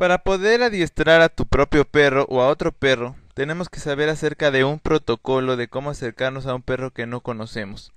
Para poder adiestrar a tu propio perro o a otro perro, tenemos que saber acerca de un protocolo de cómo acercarnos a un perro que no conocemos.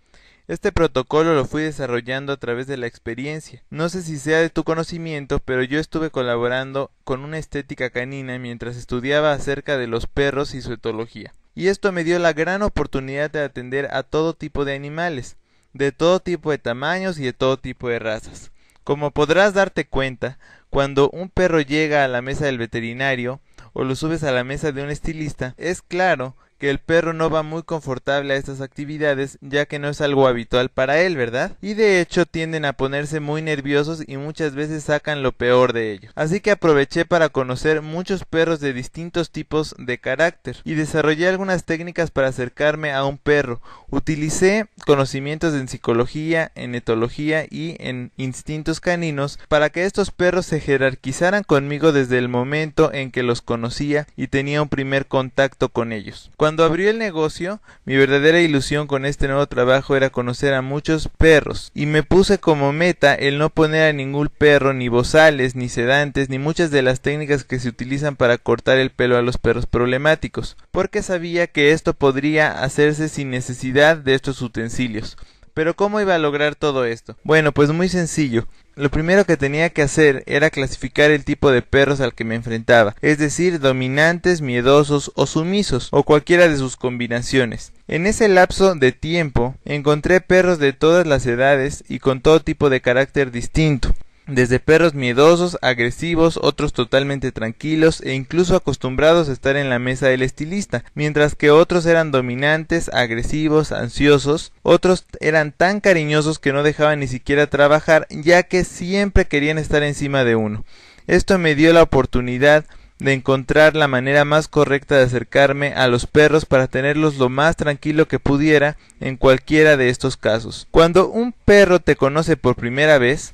Este protocolo lo fui desarrollando a través de la experiencia. No sé si sea de tu conocimiento, pero yo estuve colaborando con una estética canina mientras estudiaba acerca de los perros y su etología. Y esto me dio la gran oportunidad de atender a todo tipo de animales, de todo tipo de tamaños y de todo tipo de razas. Como podrás darte cuenta, cuando un perro llega a la mesa del veterinario o lo subes a la mesa de un estilista, es claro que el perro no va muy confortable a estas actividades ya que no es algo habitual para él, ¿verdad? Y de hecho tienden a ponerse muy nerviosos y muchas veces sacan lo peor de ello. Así que aproveché para conocer muchos perros de distintos tipos de carácter y desarrollé algunas técnicas para acercarme a un perro. Utilicé conocimientos en psicología, en etología y en instintos caninos para que estos perros se jerarquizaran conmigo desde el momento en que los conocía y tenía un primer contacto con ellos. Cuando abrió el negocio, mi verdadera ilusión con este nuevo trabajo era conocer a muchos perros, y me puse como meta el no poner a ningún perro ni bozales, ni sedantes, ni muchas de las técnicas que se utilizan para cortar el pelo a los perros problemáticos, porque sabía que esto podría hacerse sin necesidad de estos utensilios. Pero ¿cómo iba a lograr todo esto? Bueno, pues muy sencillo. Lo primero que tenía que hacer era clasificar el tipo de perros al que me enfrentaba, es decir, dominantes, miedosos o sumisos, o cualquiera de sus combinaciones. En ese lapso de tiempo encontré perros de todas las edades y con todo tipo de carácter distinto desde perros miedosos, agresivos, otros totalmente tranquilos e incluso acostumbrados a estar en la mesa del estilista, mientras que otros eran dominantes, agresivos, ansiosos, otros eran tan cariñosos que no dejaban ni siquiera trabajar ya que siempre querían estar encima de uno. Esto me dio la oportunidad de encontrar la manera más correcta de acercarme a los perros para tenerlos lo más tranquilo que pudiera en cualquiera de estos casos. Cuando un perro te conoce por primera vez,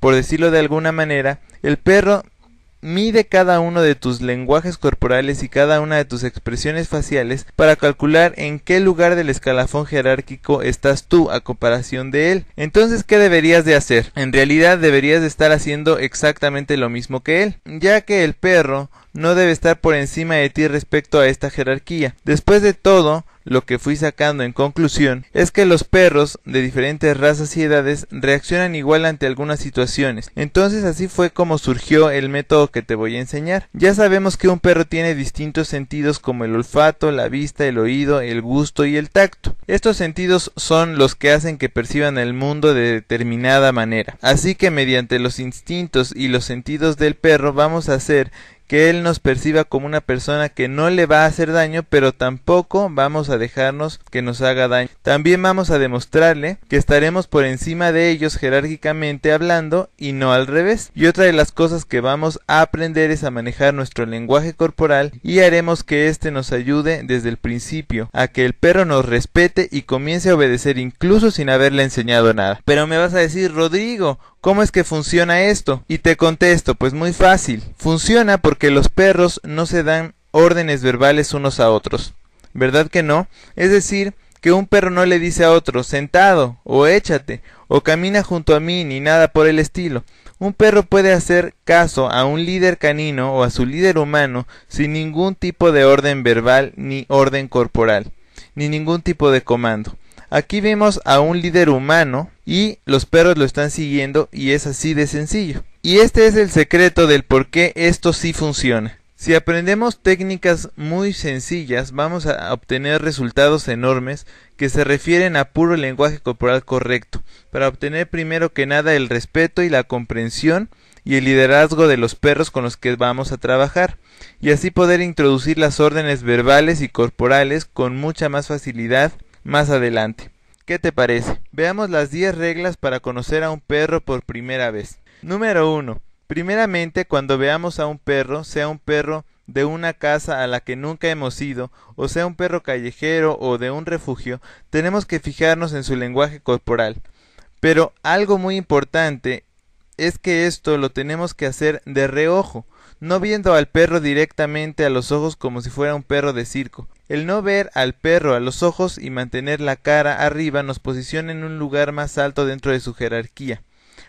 por decirlo de alguna manera, el perro mide cada uno de tus lenguajes corporales y cada una de tus expresiones faciales para calcular en qué lugar del escalafón jerárquico estás tú a comparación de él. Entonces, ¿qué deberías de hacer? En realidad deberías de estar haciendo exactamente lo mismo que él, ya que el perro no debe estar por encima de ti respecto a esta jerarquía. Después de todo, lo que fui sacando en conclusión es que los perros de diferentes razas y edades reaccionan igual ante algunas situaciones. Entonces así fue como surgió el método que te voy a enseñar. Ya sabemos que un perro tiene distintos sentidos como el olfato, la vista, el oído, el gusto y el tacto. Estos sentidos son los que hacen que perciban el mundo de determinada manera. Así que mediante los instintos y los sentidos del perro vamos a hacer que Él nos perciba como una persona que no le va a hacer daño, pero tampoco vamos a dejarnos que nos haga daño. También vamos a demostrarle que estaremos por encima de ellos jerárquicamente hablando y no al revés. Y otra de las cosas que vamos a aprender es a manejar nuestro lenguaje corporal y haremos que éste nos ayude desde el principio a que el perro nos respete y comience a obedecer incluso sin haberle enseñado nada. Pero me vas a decir, Rodrigo, ¿Cómo es que funciona esto? Y te contesto, pues muy fácil. Funciona porque los perros no se dan órdenes verbales unos a otros. ¿Verdad que no? Es decir, que un perro no le dice a otro sentado, o échate, o camina junto a mí, ni nada por el estilo. Un perro puede hacer caso a un líder canino o a su líder humano sin ningún tipo de orden verbal ni orden corporal, ni ningún tipo de comando. Aquí vemos a un líder humano y los perros lo están siguiendo y es así de sencillo. Y este es el secreto del por qué esto sí funciona. Si aprendemos técnicas muy sencillas vamos a obtener resultados enormes que se refieren a puro lenguaje corporal correcto, para obtener primero que nada el respeto y la comprensión y el liderazgo de los perros con los que vamos a trabajar, y así poder introducir las órdenes verbales y corporales con mucha más facilidad más adelante. ¿Qué te parece? Veamos las 10 reglas para conocer a un perro por primera vez. Número uno. Primeramente, cuando veamos a un perro, sea un perro de una casa a la que nunca hemos ido, o sea un perro callejero o de un refugio, tenemos que fijarnos en su lenguaje corporal. Pero algo muy importante es que esto lo tenemos que hacer de reojo, no viendo al perro directamente a los ojos como si fuera un perro de circo, el no ver al perro a los ojos y mantener la cara arriba nos posiciona en un lugar más alto dentro de su jerarquía.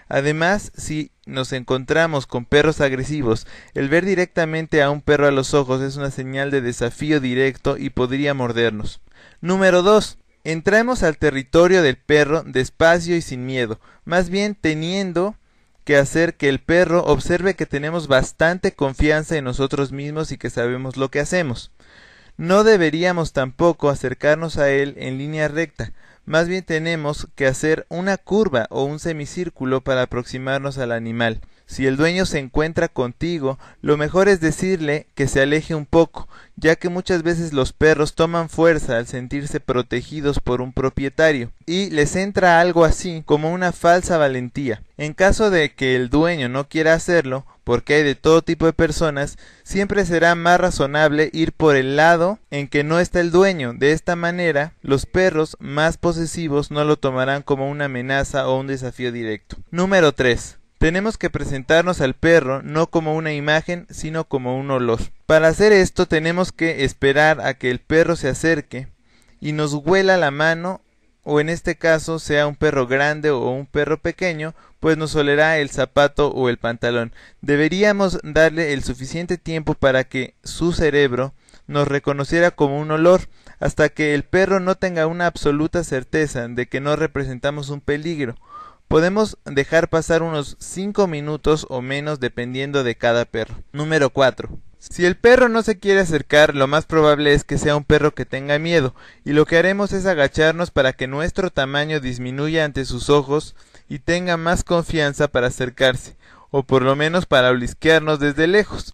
Además, si nos encontramos con perros agresivos, el ver directamente a un perro a los ojos es una señal de desafío directo y podría mordernos. Número 2. Entramos al territorio del perro despacio y sin miedo, más bien teniendo que hacer que el perro observe que tenemos bastante confianza en nosotros mismos y que sabemos lo que hacemos. No deberíamos tampoco acercarnos a él en línea recta, más bien tenemos que hacer una curva o un semicírculo para aproximarnos al animal. Si el dueño se encuentra contigo, lo mejor es decirle que se aleje un poco, ya que muchas veces los perros toman fuerza al sentirse protegidos por un propietario, y les entra algo así como una falsa valentía. En caso de que el dueño no quiera hacerlo, porque hay de todo tipo de personas, siempre será más razonable ir por el lado en que no está el dueño. De esta manera, los perros más posesivos no lo tomarán como una amenaza o un desafío directo. Número 3. Tenemos que presentarnos al perro no como una imagen, sino como un olor. Para hacer esto tenemos que esperar a que el perro se acerque y nos huela la mano o en este caso sea un perro grande o un perro pequeño, pues nos olerá el zapato o el pantalón. Deberíamos darle el suficiente tiempo para que su cerebro nos reconociera como un olor, hasta que el perro no tenga una absoluta certeza de que no representamos un peligro. Podemos dejar pasar unos 5 minutos o menos dependiendo de cada perro. Número 4. Si el perro no se quiere acercar, lo más probable es que sea un perro que tenga miedo, y lo que haremos es agacharnos para que nuestro tamaño disminuya ante sus ojos y tenga más confianza para acercarse, o por lo menos para blisquearnos desde lejos.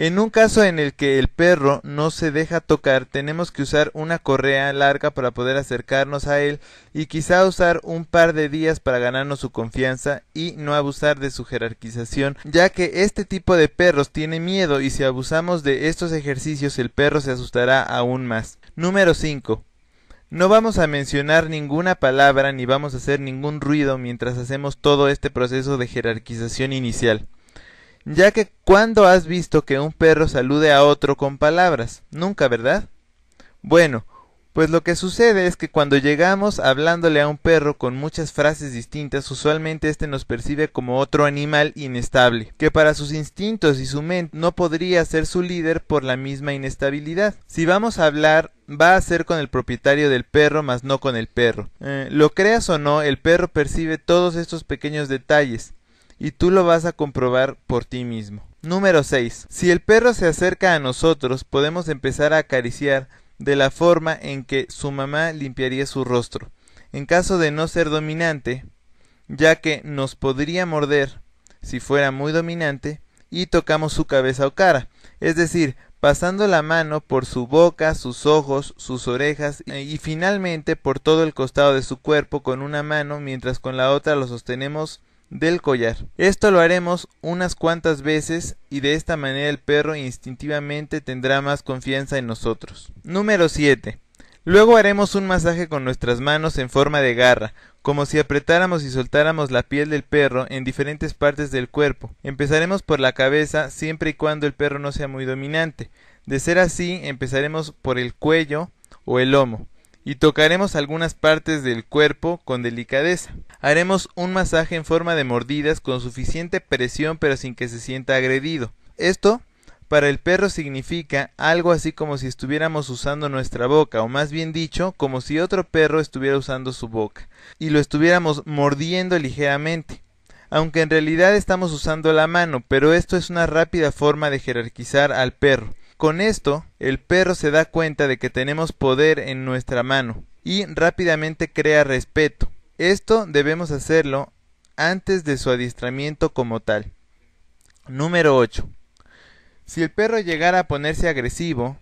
En un caso en el que el perro no se deja tocar, tenemos que usar una correa larga para poder acercarnos a él y quizá usar un par de días para ganarnos su confianza y no abusar de su jerarquización, ya que este tipo de perros tiene miedo y si abusamos de estos ejercicios el perro se asustará aún más. Número 5. No vamos a mencionar ninguna palabra ni vamos a hacer ningún ruido mientras hacemos todo este proceso de jerarquización inicial ya que ¿cuándo has visto que un perro salude a otro con palabras? Nunca, ¿verdad? Bueno, pues lo que sucede es que cuando llegamos hablándole a un perro con muchas frases distintas, usualmente éste nos percibe como otro animal inestable, que para sus instintos y su mente no podría ser su líder por la misma inestabilidad. Si vamos a hablar, va a ser con el propietario del perro, mas no con el perro. Eh, lo creas o no, el perro percibe todos estos pequeños detalles, y tú lo vas a comprobar por ti mismo. Número 6. Si el perro se acerca a nosotros, podemos empezar a acariciar de la forma en que su mamá limpiaría su rostro. En caso de no ser dominante, ya que nos podría morder si fuera muy dominante, y tocamos su cabeza o cara, es decir, pasando la mano por su boca, sus ojos, sus orejas y finalmente por todo el costado de su cuerpo con una mano mientras con la otra lo sostenemos del collar. Esto lo haremos unas cuantas veces y de esta manera el perro instintivamente tendrá más confianza en nosotros. Número 7. Luego haremos un masaje con nuestras manos en forma de garra, como si apretáramos y soltáramos la piel del perro en diferentes partes del cuerpo. Empezaremos por la cabeza siempre y cuando el perro no sea muy dominante. De ser así, empezaremos por el cuello o el lomo y tocaremos algunas partes del cuerpo con delicadeza. Haremos un masaje en forma de mordidas con suficiente presión pero sin que se sienta agredido. Esto para el perro significa algo así como si estuviéramos usando nuestra boca, o más bien dicho, como si otro perro estuviera usando su boca, y lo estuviéramos mordiendo ligeramente. Aunque en realidad estamos usando la mano, pero esto es una rápida forma de jerarquizar al perro. Con esto, el perro se da cuenta de que tenemos poder en nuestra mano y rápidamente crea respeto. Esto debemos hacerlo antes de su adiestramiento como tal. Número 8. Si el perro llegara a ponerse agresivo,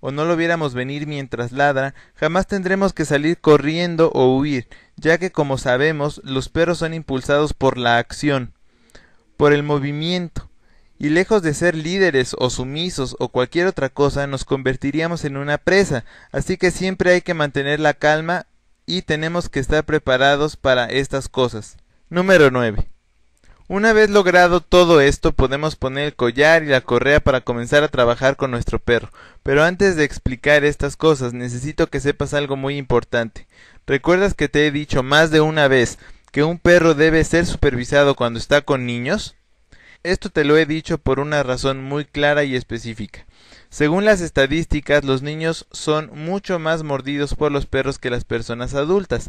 o no lo viéramos venir mientras ladra, jamás tendremos que salir corriendo o huir, ya que como sabemos los perros son impulsados por la acción, por el movimiento y lejos de ser líderes o sumisos o cualquier otra cosa, nos convertiríamos en una presa, así que siempre hay que mantener la calma y tenemos que estar preparados para estas cosas. Número 9. Una vez logrado todo esto, podemos poner el collar y la correa para comenzar a trabajar con nuestro perro. Pero antes de explicar estas cosas, necesito que sepas algo muy importante. ¿Recuerdas que te he dicho más de una vez que un perro debe ser supervisado cuando está con niños? Esto te lo he dicho por una razón muy clara y específica. Según las estadísticas, los niños son mucho más mordidos por los perros que las personas adultas,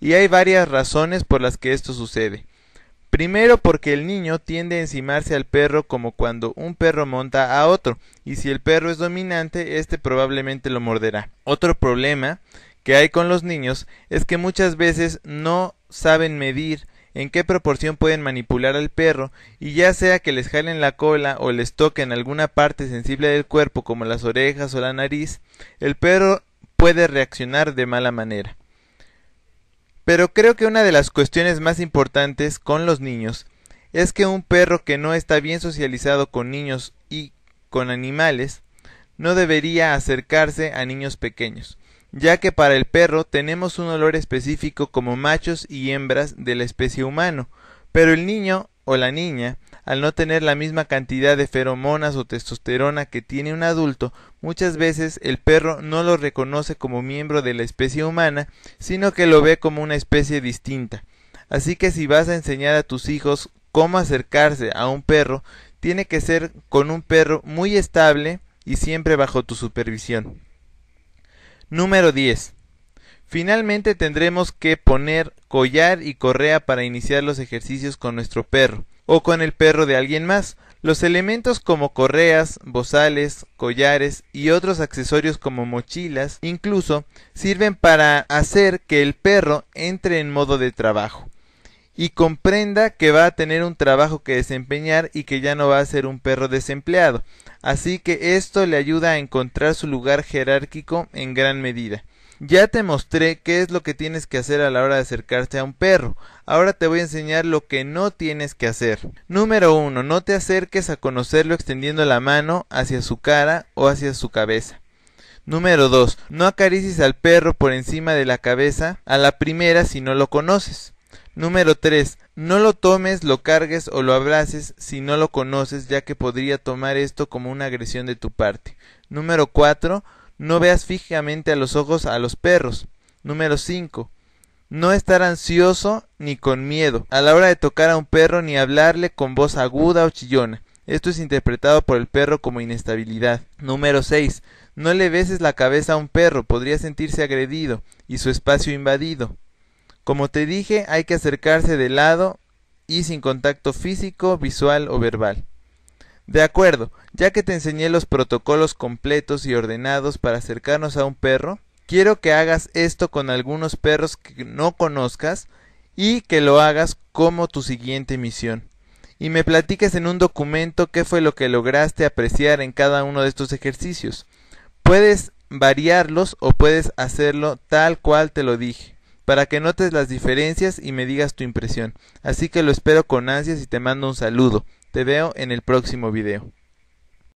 y hay varias razones por las que esto sucede. Primero porque el niño tiende a encimarse al perro como cuando un perro monta a otro, y si el perro es dominante, éste probablemente lo morderá. Otro problema que hay con los niños es que muchas veces no saben medir en qué proporción pueden manipular al perro y ya sea que les jalen la cola o les toquen alguna parte sensible del cuerpo como las orejas o la nariz, el perro puede reaccionar de mala manera. Pero creo que una de las cuestiones más importantes con los niños es que un perro que no está bien socializado con niños y con animales no debería acercarse a niños pequeños, ya que para el perro tenemos un olor específico como machos y hembras de la especie humano, pero el niño o la niña, al no tener la misma cantidad de feromonas o testosterona que tiene un adulto, muchas veces el perro no lo reconoce como miembro de la especie humana, sino que lo ve como una especie distinta. Así que si vas a enseñar a tus hijos cómo acercarse a un perro, tiene que ser con un perro muy estable y siempre bajo tu supervisión. Número 10. Finalmente tendremos que poner collar y correa para iniciar los ejercicios con nuestro perro o con el perro de alguien más. Los elementos como correas, bozales, collares y otros accesorios como mochilas incluso sirven para hacer que el perro entre en modo de trabajo y comprenda que va a tener un trabajo que desempeñar y que ya no va a ser un perro desempleado así que esto le ayuda a encontrar su lugar jerárquico en gran medida. Ya te mostré qué es lo que tienes que hacer a la hora de acercarte a un perro. Ahora te voy a enseñar lo que no tienes que hacer. Número 1. No te acerques a conocerlo extendiendo la mano hacia su cara o hacia su cabeza. Número 2. No acaricies al perro por encima de la cabeza a la primera si no lo conoces. Número 3. No lo tomes, lo cargues o lo abraces si no lo conoces, ya que podría tomar esto como una agresión de tu parte. Número 4. No veas fijamente a los ojos a los perros. Número 5. No estar ansioso ni con miedo a la hora de tocar a un perro ni hablarle con voz aguda o chillona. Esto es interpretado por el perro como inestabilidad. Número 6. No le beses la cabeza a un perro, podría sentirse agredido y su espacio invadido. Como te dije, hay que acercarse de lado y sin contacto físico, visual o verbal. De acuerdo, ya que te enseñé los protocolos completos y ordenados para acercarnos a un perro, quiero que hagas esto con algunos perros que no conozcas y que lo hagas como tu siguiente misión. Y me platiques en un documento qué fue lo que lograste apreciar en cada uno de estos ejercicios. Puedes variarlos o puedes hacerlo tal cual te lo dije para que notes las diferencias y me digas tu impresión. Así que lo espero con ansias y te mando un saludo. Te veo en el próximo video.